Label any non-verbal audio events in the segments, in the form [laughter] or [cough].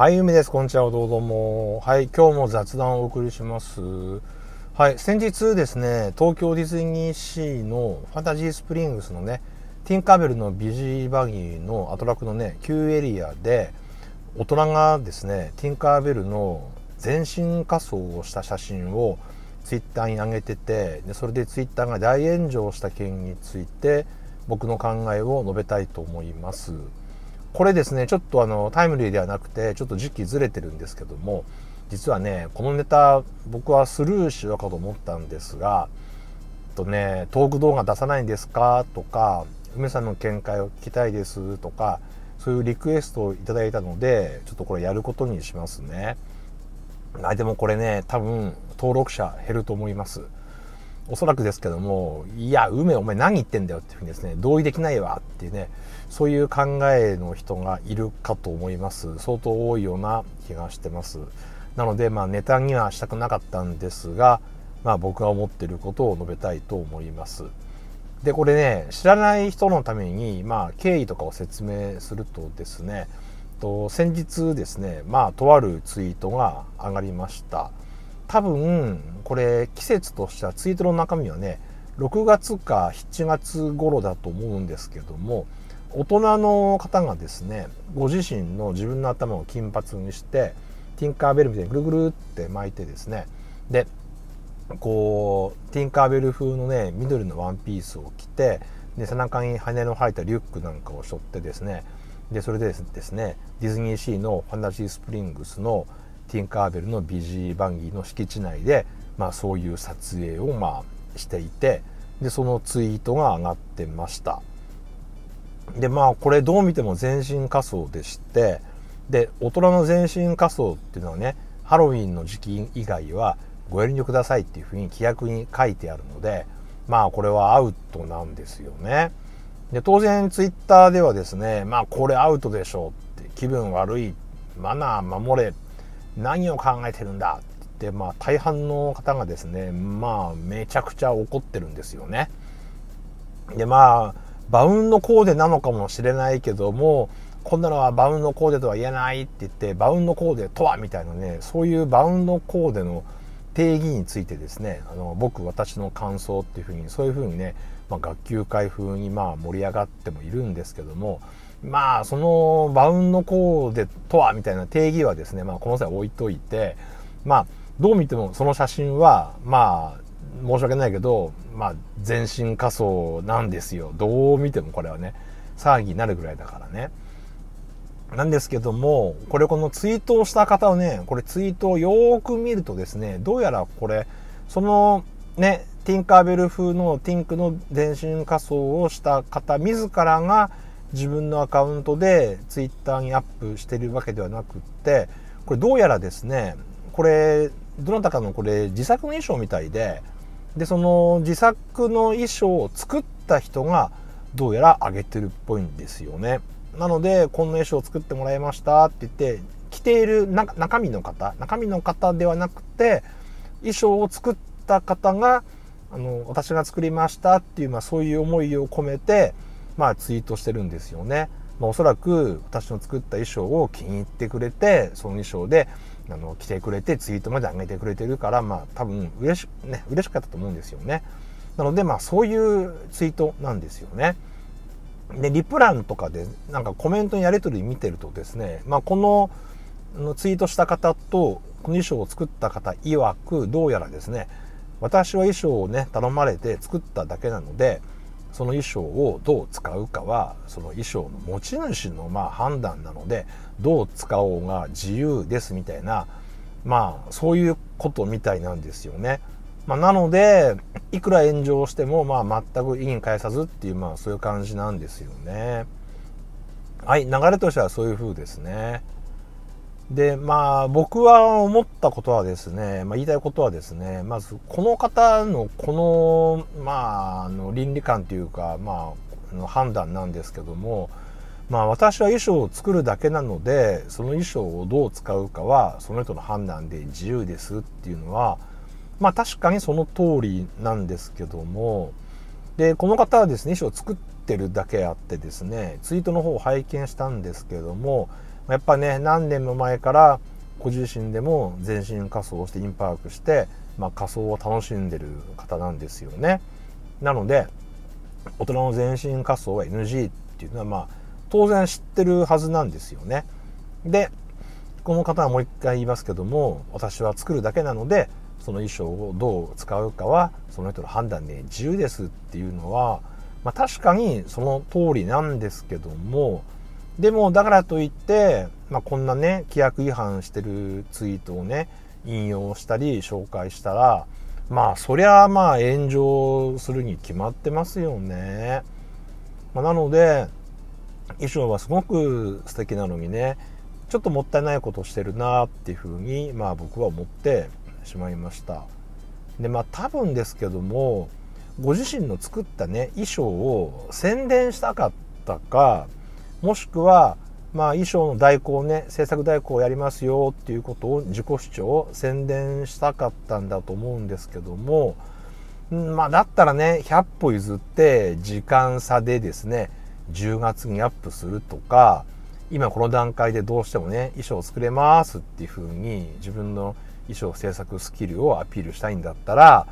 はい、海です。こんにちは。どうぞも。はい、今日も雑談をお送りします。はい、先日ですね、東京ディズニーシーのファンタジースプリングスのね、ティンカーベルのビジーバギーのアトラクのね、旧エリアで、大人がですね、ティンカーベルの全身仮装をした写真をツイッターに上げてて、でそれでツイッターが大炎上した件について、僕の考えを述べたいと思います。これですね、ちょっとあの、タイムリーではなくて、ちょっと時期ずれてるんですけども、実はね、このネタ、僕はスルーしようかと思ったんですが、とね、トーク動画出さないんですかとか、梅さんの見解を聞きたいですとか、そういうリクエストをいただいたので、ちょっとこれやることにしますね。あでもこれね、多分登録者減ると思います。おそらくですけども、いや、梅、お前何言ってんだよっていうふうにですね、同意できないわっていうね、そういう考えの人がいるかと思います。相当多いような気がしてます。なので、まあ、ネタにはしたくなかったんですが、まあ、僕が思ってることを述べたいと思います。で、これね、知らない人のために、まあ、経緯とかを説明するとですね、と先日ですね、まあ、とあるツイートが上がりました。多分これ季節としてはツイートの中身はね6月か7月頃だと思うんですけども大人の方がですねご自身の自分の頭を金髪にしてティンカーベルみたいにぐるぐるって巻いてですねでこうティンカーベル風のね緑のワンピースを着てで背中に羽の生えたリュックなんかを背負ってですねでそれでですねディズニーシーのファンタジースプリングスの「ティンカーベルのビジーバンギーの敷地内で、まあ、そういう撮影をまあしていてでそのツイートが上がってましたでまあこれどう見ても全身仮装でしてで大人の全身仮装っていうのはねハロウィンの時期以外はご遠慮くださいっていうふうに規約に書いてあるのでまあこれはアウトなんですよねで当然ツイッターではですねまあこれアウトでしょうって気分悪いマナー守れ何を考えてるんだって、まあ、大半の方がですねまあめちゃくちゃ怒ってるんですよね。でまあバウンドコーデなのかもしれないけどもこんなのはバウンドコーデとは言えないって言ってバウンドコーデとはみたいなねそういうバウンドコーデの定義についてですねあの僕私の感想っていうふうにそういうふうにね、まあ、学級会風にまあ盛り上がってもいるんですけどもまあそのバウンドコーデとはみたいな定義はですね、まあ、この際置いといてまあどう見てもその写真はまあ申し訳ないけど、まあ、全身仮装なんですよどう見てもこれはね騒ぎになるぐらいだからねなんですけどもこれこのツイートをした方をねこれツイートをよく見るとですねどうやらこれそのねティンカーベル風のティンクの全身仮装をした方自らが自分のアカウントでツイッターにアップしてるわけではなくってこれどうやらですねこれどなたかのこれ自作の衣装みたいででその自作の衣装を作った人がどうやら上げてるっぽいんですよね。なのでこんな衣装を作ってもらいましたって言って着ている中身の方中身の方ではなくて衣装を作った方があの私が作りましたっていう、まあ、そういう思いを込めてまあ、ツイートしてるんですよね。まあ、おそらく私の作った衣装を気に入ってくれてその衣装であの着てくれてツイートまで上げてくれてるからまあ多分嬉し,、ね、嬉しかったと思うんですよね。なのでまあそういうツイートなんですよね。でリプランとかでなんかコメントやり取り見てるとですね、まあ、このツイートした方とこの衣装を作った方曰くどうやらですね私は衣装をね頼まれて作っただけなのでその衣装をどう使うかはその衣装の持ち主のま判断なのでどう使おうが自由ですみたいなまあそういうことみたいなんですよね。まあ、なのでいくら炎上してもまあ全く意に介さずっていうまあそういう感じなんですよね。はい流れとしてはそういう風ですね。で、まあ、僕は思ったことはですね、まあ、言いたいことはですね、まず、この方のこの、まあ、あの倫理観というか、まあ、の判断なんですけども、まあ、私は衣装を作るだけなので、その衣装をどう使うかは、その人の判断で自由ですっていうのは、まあ、確かにその通りなんですけども、で、この方はですね、衣装を作ってるだけあってですね、ツイートの方を拝見したんですけども、やっぱね何年も前からご自身でも全身仮装をしてインパークして、まあ、仮装を楽しんでる方なんですよね。なので大人の全身仮装は NG っていうのはまあ当然知ってるはずなんですよね。でこの方はもう一回言いますけども私は作るだけなのでその衣装をどう使うかはその人の判断で自由ですっていうのは、まあ、確かにその通りなんですけどもでもだからといって、まあ、こんなね規約違反してるツイートをね引用したり紹介したらまあそりゃまあ炎上するに決まってますよね。まあ、なので衣装はすごく素敵なのにねちょっともったいないことしてるなっていうふうにまあ僕は思ってしまいました。でまあ多分ですけどもご自身の作ったね衣装を宣伝したかったかもしくは、まあ、衣装の代行ね制作代行をやりますよっていうことを自己主張宣伝したかったんだと思うんですけども、んまあ、だったらね100歩譲って時間差でですね10月にアップするとか今この段階でどうしてもね衣装を作れますっていうふうに自分の衣装制作スキルをアピールしたいんだったら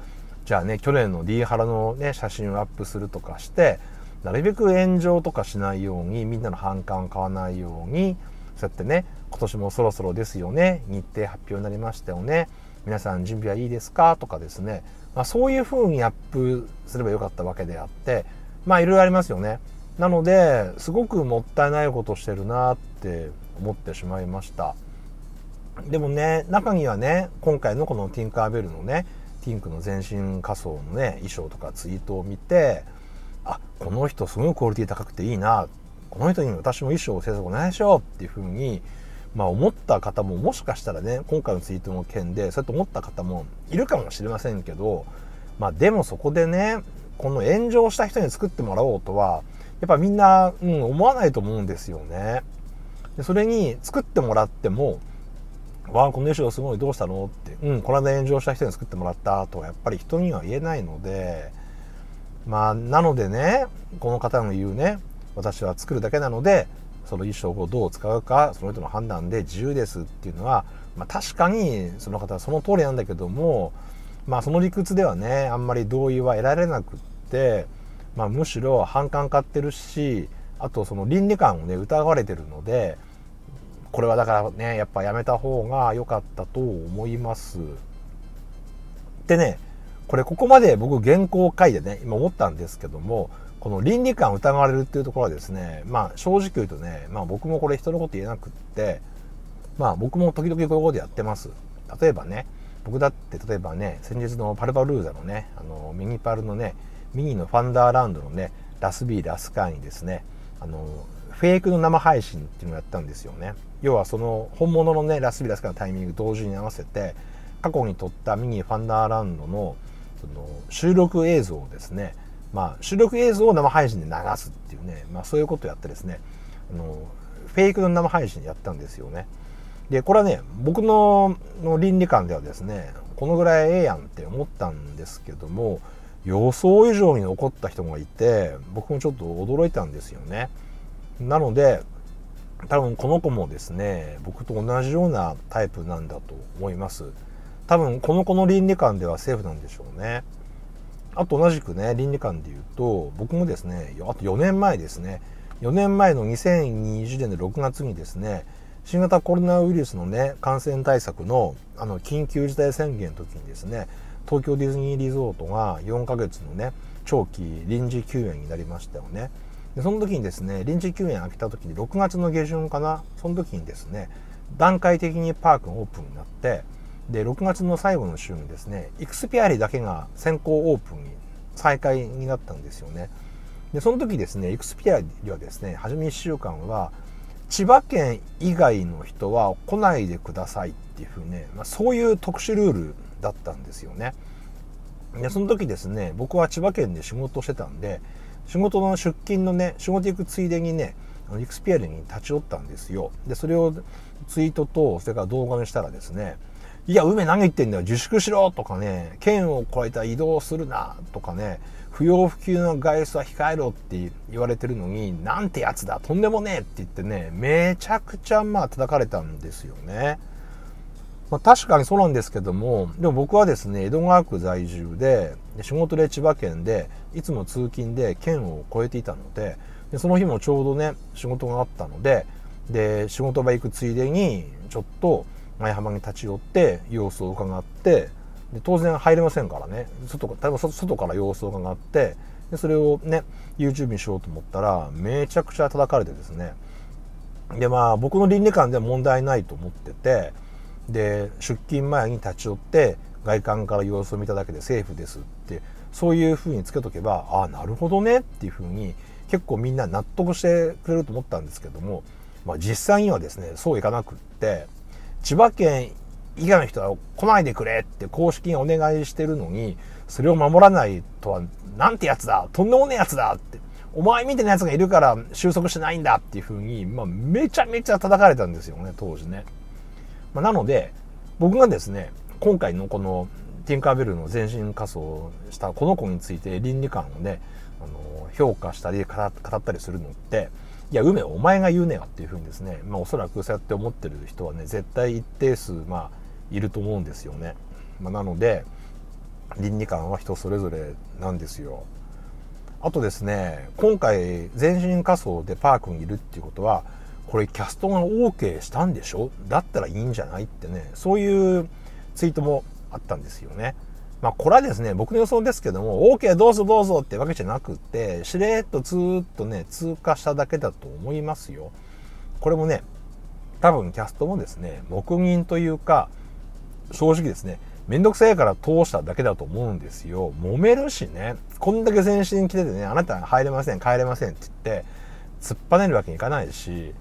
じゃあね去年の D ハラのね写真をアップするとかしてなるべく炎上とかしないようにみんなの反感を買わないようにそうやってね今年もそろそろですよね日程発表になりましたよね皆さん準備はいいですかとかですね、まあ、そういうふうにアップすればよかったわけであってまあいろいろありますよねなのですごくもったいないことしてるなって思ってしまいましたでもね中にはね今回のこのティンカーベルのねティンクの全身仮装のね衣装とかツイートを見てあこの人すごいクオリティ高くていいなこの人に私も衣装を制作お願いしようっていうふうに、まあ、思った方ももしかしたらね今回のツイートの件でそうやって思った方もいるかもしれませんけど、まあ、でもそこでねこの炎上した人に作ってもらおうとはやっぱみんな、うん、思わないと思うんですよね。でそれに作ってもらっても「わあこの衣装すごいどうしたの?」って「うんこの間炎上した人に作ってもらった」とはやっぱり人には言えないので。まあなのでねこの方の言うね私は作るだけなのでその衣装をどう使うかその人の判断で自由ですっていうのは、まあ、確かにその方はその通りなんだけどもまあその理屈ではねあんまり同意は得られなくって、まあ、むしろ反感買ってるしあとその倫理観をね疑われてるのでこれはだからねやっぱやめた方が良かったと思います。でねこれここまで僕原稿を書いてね、今思ったんですけども、この倫理観疑われるっていうところはですね、まあ正直言うとね、まあ僕もこれ人のこと言えなくって、まあ僕も時々こういうことやってます。例えばね、僕だって例えばね、先日のパルパルーザのね、あの、ミニパルのね、ミニのファンダーラウンドのね、ラスビー、ラスカーにですね、あの、フェイクの生配信っていうのをやったんですよね。要はその本物のね、ラスビー、ラスカーのタイミング同時に合わせて、過去に撮ったミニファンダーラウンドのその収録映像をですね、まあ、収録映像を生配信で流すっていうね、まあ、そういうことをやってですねあのフェイクの生配信やったんですよね。でこれはね僕の倫理観ではですねこのぐらいええやんって思ったんですけども予想以上に怒った人がいて僕もちょっと驚いたんですよね。なので多分この子もですね僕と同じようなタイプなんだと思います。多分この子の倫理観ではセーフなんでしょうね。あと同じくね、倫理観で言うと、僕もですね、あと4年前ですね、4年前の2020年の6月にですね、新型コロナウイルスのね、感染対策のあの緊急事態宣言の時にですね、東京ディズニーリゾートが4ヶ月のね、長期臨時休園になりましたよね。でその時にですね、臨時休園開けた時に6月の下旬かな、その時にですね、段階的にパークがオープンになって、で6月の最後の週にですねイクスピアリだけが先行オープンに再開になったんですよねでその時ですねイクスピアリはですね初め1週間は千葉県以外の人は来ないでくださいっていうふうね、まあ、そういう特殊ルールだったんですよねでその時ですね僕は千葉県で仕事してたんで仕事の出勤のね仕事行くついでにねイクスピアリに立ち寄ったんですよでそれをツイートとそれから動画にしたらですねいや、梅何言ってんだよ、自粛しろとかね、県を越えた移動するなとかね、不要不急の外出は控えろって言われてるのに、なんてやつだ、とんでもねえって言ってね、めちゃくちゃまあ叩かれたんですよね。まあ、確かにそうなんですけども、でも僕はですね、江戸川区在住で、仕事で千葉県で、いつも通勤で県を越えていたので、でその日もちょうどね、仕事があったので、で、仕事場行くついでに、ちょっと、前浜に立ち寄って様子を伺ってで当然入れませんからね外外から様子を伺ってでそれをね YouTube にしようと思ったらめちゃくちゃ叩かれてですねでまあ僕の倫理観では問題ないと思っててで出勤前に立ち寄って外観から様子を見ただけでセーフですってそういうふうにつけとけばああなるほどねっていうふうに結構みんな納得してくれると思ったんですけども、まあ、実際にはですねそういかなくって。千葉県以外の人は来ないでくれって公式にお願いしてるのに、それを守らないとは、なんてやつだとんでもねえやつだって、お前みたいなやつがいるから収束しないんだっていうふうに、まあ、めちゃめちゃ叩かれたんですよね、当時ね。まあ、なので、僕がですね、今回のこの、ティンカーベルの全身仮装したこの子について倫理観をね、あの、評価したり語ったりするのって、いや、梅、お前が言うねよっていうふうにですね、まあ、おそらくそうやって思ってる人はね、絶対一定数、まあ、いると思うんですよね。まあ、なので、倫理観は人それぞれなんですよ。あとですね、今回、全身仮装でパークにいるっていうことは、これキャストが OK したんでしょだったらいいんじゃないってね、そういうツイートもあったんですよね。まあ、これはですね、僕の予想ですけども、OK どうぞどうぞってわけじゃなくて、しれっとずーっとね、通過しただけだと思いますよ。これもね、多分キャストもですね、黙認というか、正直ですね、めんどくせえから通しただけだと思うんですよ。揉めるしね、こんだけ全身着ててね、あなた入れません、帰れませんって言って、突っぱねるわけにいかないし、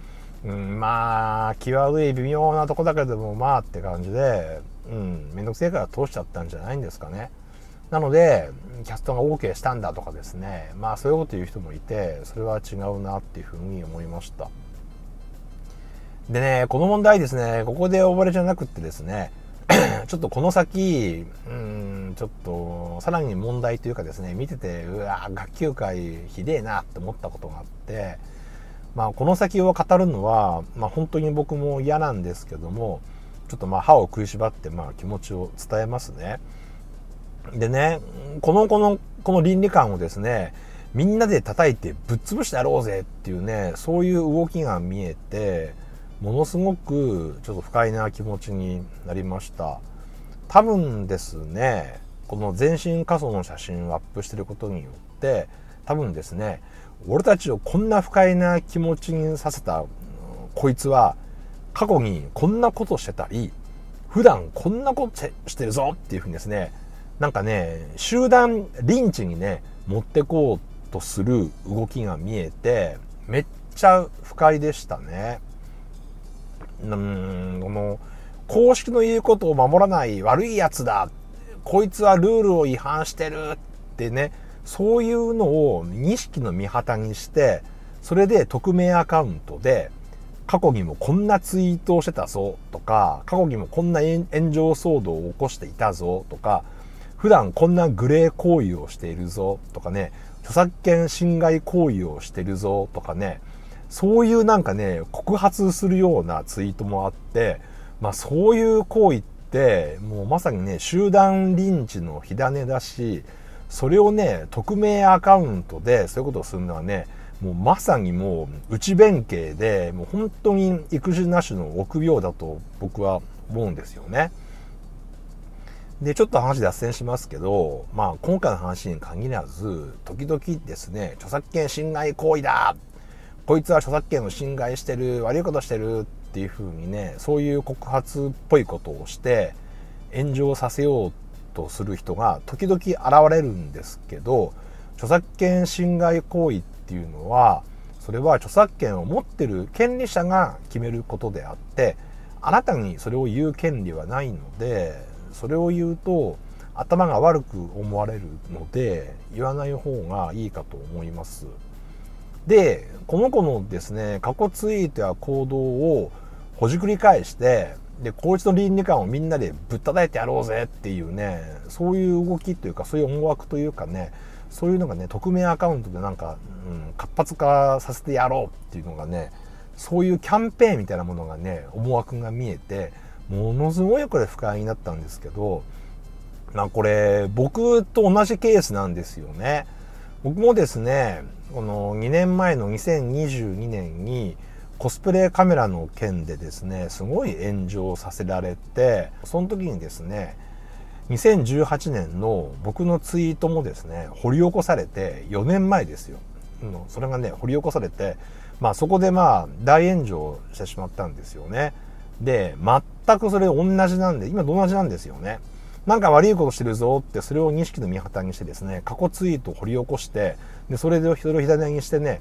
うん、まあ気悪い微妙なとこだけどもまあって感じで、うん、めんどくせえから通しちゃったんじゃないんですかね。なのでキャストが OK したんだとかですねまあそういうこと言う人もいてそれは違うなっていうふうに思いました。でねこの問題ですねここで溺れじゃなくってですね [coughs] ちょっとこの先、うん、ちょっと、さらに問題というかですね、見てて、うわ、学級会ひでえなって思ったことがあって、まあ、この先を語るのは、まあ、本当に僕も嫌なんですけどもちょっとまあ歯を食いしばってまあ気持ちを伝えますね。でねこのこのこの倫理観をですねみんなで叩いてぶっ潰してやろうぜっていうねそういう動きが見えてものすごくちょっと不快な気持ちになりました多分ですねこの全身仮装の写真をアップしてることによって多分ですね俺たちをこんな不快な気持ちにさせたこいつは過去にこんなことしてたり普段こんなことしてるぞっていうふうにですねなんかね集団リンチにね持ってこうとする動きが見えてめっちゃ不快でしたね。うんこの公式の言うことを守らない悪いやつだこいつはルールを違反してるってねそういうのを錦の御旗にしてそれで匿名アカウントで過去にもこんなツイートをしてたぞとか過去にもこんな炎上騒動を起こしていたぞとか普段こんなグレー行為をしているぞとかね著作権侵害行為をしてるぞとかねそういうなんかね告発するようなツイートもあってまあそういう行為ってもうまさにね集団リンチの火種だしそれをね匿名アカウントでそういうことをするのはねもうまさにもう内弁慶でもう本当に育児なしの臆病だと僕は思うんですよね。でちょっと話脱線しますけど、まあ、今回の話に限らず時々ですね著作権侵害行為だこいつは著作権を侵害してる悪いことしてるっていうふうにねそういう告発っぽいことをして炎上させようとする人が時々現れるんですけど著作権侵害行為っていうのはそれは著作権を持ってる権利者が決めることであってあなたにそれを言う権利はないのでそれを言うと頭が悪く思われるので言わない方がいいかと思います。でこの子のですね過去ツイートや行動をほじくり返してで、高知の倫理観をみんなでぶったたいてやろうぜっていうね、そういう動きというか、そういう思惑というかね、そういうのがね、匿名アカウントでなんか、うん、活発化させてやろうっていうのがね、そういうキャンペーンみたいなものがね、思惑が見えて、ものすごいこれ不快になったんですけど、まあこれ、僕と同じケースなんですよね。僕もですね、この2年前の2022年に、コスプレカメラの件でですねすごい炎上させられてその時にですね2018年の僕のツイートもですね掘り起こされて4年前ですよ、うん、それがね掘り起こされてまあそこでまあ大炎上してしまったんですよねで全くそれ同じなんで今と同じなんですよねなんか悪いことしてるぞって、それを錦の見方にしてですね、過去ツイートを掘り起こして、で、それでそれを左にしてね、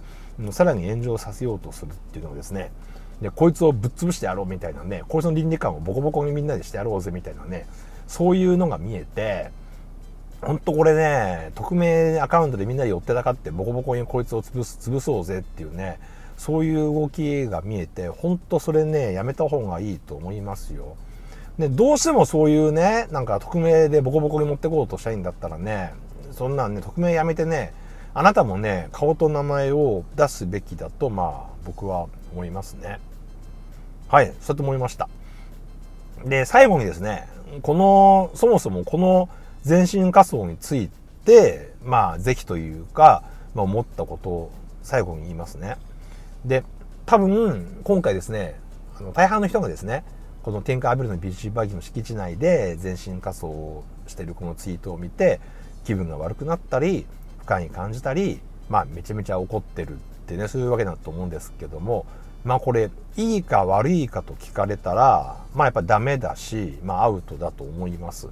さらに炎上させようとするっていうのをですね、で、こいつをぶっ潰してやろうみたいなね、こいつの倫理観をボコボコにみんなでしてやろうぜみたいなね、そういうのが見えて、ほんとこれね、匿名アカウントでみんなで寄ってたかってボコボコにこいつを潰す、潰そうぜっていうね、そういう動きが見えて、ほんとそれね、やめた方がいいと思いますよ。ね、どうしてもそういうね、なんか匿名でボコボコに持ってこうとしたいんだったらね、そんなんね、匿名やめてね、あなたもね、顔と名前を出すべきだと、まあ、僕は思いますね。はい、そうやって思いました。で、最後にですね、この、そもそもこの全身仮装について、まあ、是非というか、まあ、思ったことを最後に言いますね。で、多分、今回ですね、あの大半の人がですね、この天下アビルのビーチバギーの敷地内で全身仮装をしてるこのツイートを見て気分が悪くなったり不快に感じたりまあめちゃめちゃ怒ってるってねそういうわけだと思うんですけどもまあこれいいか悪いかと聞かれたらまあやっぱダメだしまあアウトだと思います。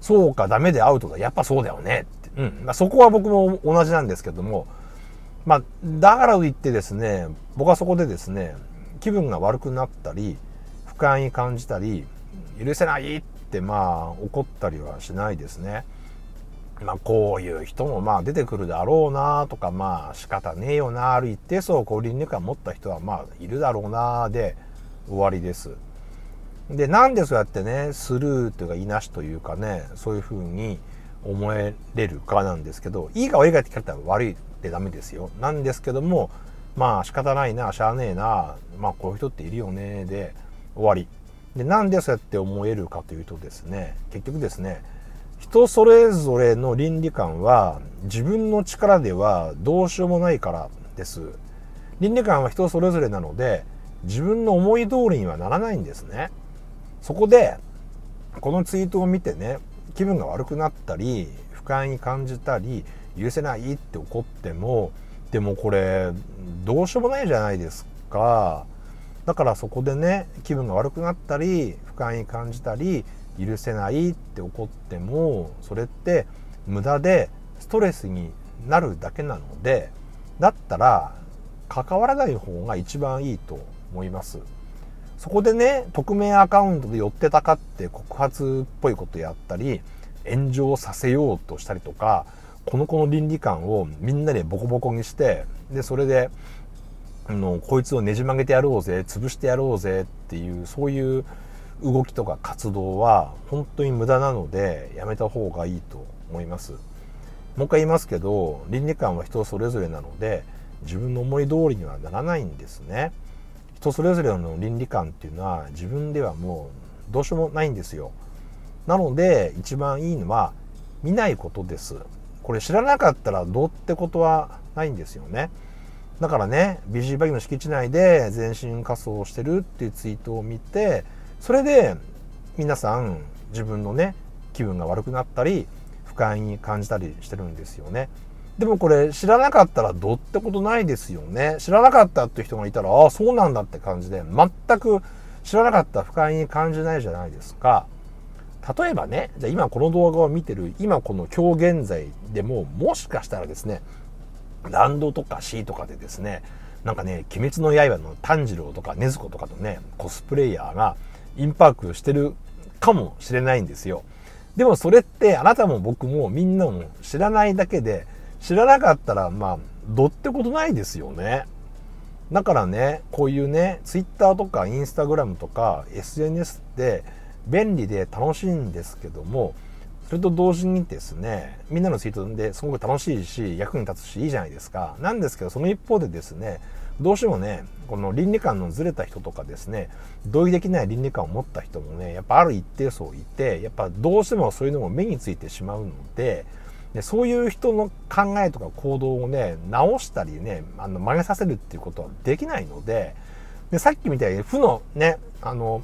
そうかダメでアウトだやっぱそうだよねって、うんまあ、そこは僕も同じなんですけどもまあだからといってですね僕はそこでですね気分が悪くなったり快に感じたり許せないってまあ怒ったりはしないですね。まあこういう人もまあ出てくるだろうなとかまあ仕方ねえよなある一定層こう倫理感持った人はまあいるだろうなで終わりです。でなんでそうやってねスルーというかいなしというかねそういうふうに思えれるかなんですけどいいか悪いかって聞かれたら悪いってダメですよなんですけどもまあ仕方ないなしゃあねえなまあこういう人っているよねで終わりでなんでそうやって思えるかというとですね結局ですね人それぞれの倫理観は自分の力ではどうしようもないからです倫理観は人それぞれなので自分の思い通りにはならないんですねそこでこのツイートを見てね気分が悪くなったり不快に感じたり許せないって怒ってもでもこれどうしようもないじゃないですかだからそこでね気分が悪くなったり不快に感じたり許せないって怒ってもそれって無駄でストレスになるだけなのでだったら関わらない方が一番いいと思います。そこでね匿名アカウントで寄ってたかって告発っぽいことやったり炎上させようとしたりとかこの子の倫理観をみんなでボコボコにしてでそれであのこいつをねじ曲げてやろうぜ潰してやろうぜっていうそういう動きとか活動は本当に無駄なのでやめた方がいいと思いますもう一回言いますけど倫理観は人それぞれなので自分の思い通りにはならないんですね人それぞれの倫理観っていうのは自分ではもうどうしようもないんですよなので一番いいのは見ないことですこれ知らなかったらどうってことはないんですよねだからね BC バギーの敷地内で全身仮装をしてるっていうツイートを見てそれで皆さん自分のね気分が悪くなったり不快に感じたりしてるんですよね。でもこれ知らなかったらどうってことないですよね。知らなかったって人がいたら、ああ、そうなんだって感じで、全く知らなかった不快に感じないじゃないですか。例えばね、じゃあ今この動画を見てる、今この今日現在でも、もしかしたらですね、ランドとか C とかでですねなんかね「鬼滅の刃」の炭治郎とか禰豆子とかのねコスプレイヤーがインパークしてるかもしれないんですよでもそれってあなたも僕もみんなも知らないだけで知らなかったらまあどってことないですよねだからねこういうね Twitter とか Instagram とか SNS って便利で楽しいんですけどもそれと同時にですね、みんなのツイートですごく楽しいし、役に立つし、いいじゃないですか。なんですけど、その一方でですね、どうしてもね、この倫理観のずれた人とかですね、同意できない倫理観を持った人もね、やっぱある一定層いて、やっぱどうしてもそういうのも目についてしまうので、でそういう人の考えとか行動をね、直したりね、あの、曲げさせるっていうことはできないので、で、さっきみたいに負のね、あの、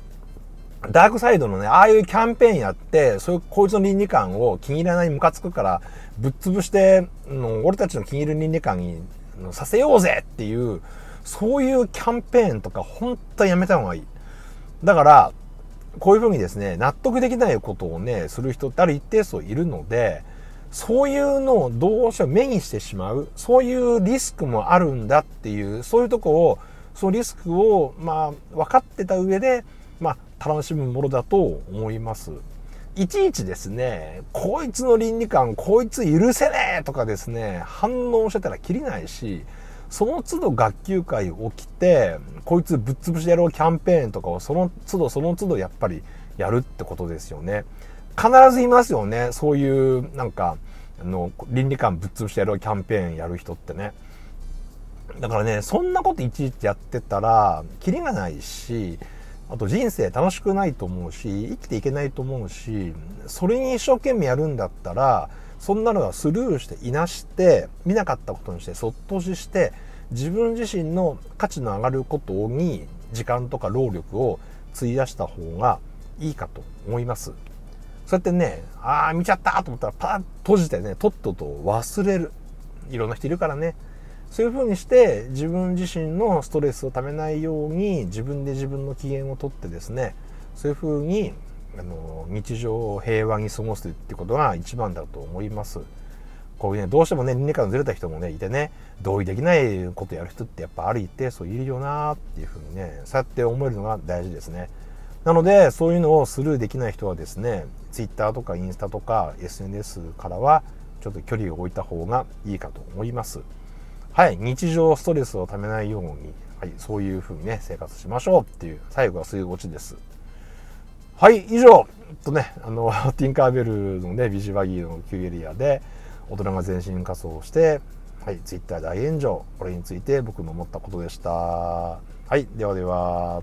ダークサイドのね、ああいうキャンペーンやって、そういうこいつの倫理観を気に入らないムカつくから、ぶっ潰して、の俺たちの気に入る倫理観にさせようぜっていう、そういうキャンペーンとか、本当はやめた方がいい。だから、こういうふうにですね、納得できないことをね、する人ってある一定数いるので、そういうのをどうしても目にしてしまう、そういうリスクもあるんだっていう、そういうとこを、そのリスクを、まあ、分かってた上で、楽しむものだと思います。いちいちですね、こいつの倫理観、こいつ許せねえとかですね、反応してたらきりないし、その都度学級会起きて、こいつぶっ潰しやろうキャンペーンとかをその都度その都度やっぱりやるってことですよね。必ずいますよね、そういうなんか、あの倫理観ぶっ潰してやろうキャンペーンやる人ってね。だからね、そんなこといちいちやってたら、キリがないし、あと人生楽しくないと思うし生きていけないと思うしそれに一生懸命やるんだったらそんなのはスルーしていなして見なかったことにしてそっとしして自分自身の価値の上がることに時間とか労力を費やした方がいいかと思います。そうやってね、ああ、見ちゃったと思ったらパッと閉じてね、とっとと忘れる。いろんな人いるからね。そういうふうにして自分自身のストレスをためないように自分で自分の機嫌をとってですねそういうふうにあの日常を平和に過ごすってことが一番だと思います。こういうね、どうしてもね、倫理観ずれた人もね、いてね、同意できないことやる人ってやっぱある一定数いるよなっていうふうにね、そうやって思えるのが大事ですね。なので、そういうのをスルーできない人はですね、Twitter とかインスタとか SNS からは、ちょっと距離を置いた方がいいかと思います。はい、日常ストレスをためないように、はい、そういうふうにね、生活しましょうっていう、最後はそういうオチです。はい、以上、とね、あの、[laughs] ティンカーベルのね、ビジバギーの旧エリアで、大人が全身仮装をして、はい、ツイッター大炎上、これについて僕の思ったことでした。はい、ではでは。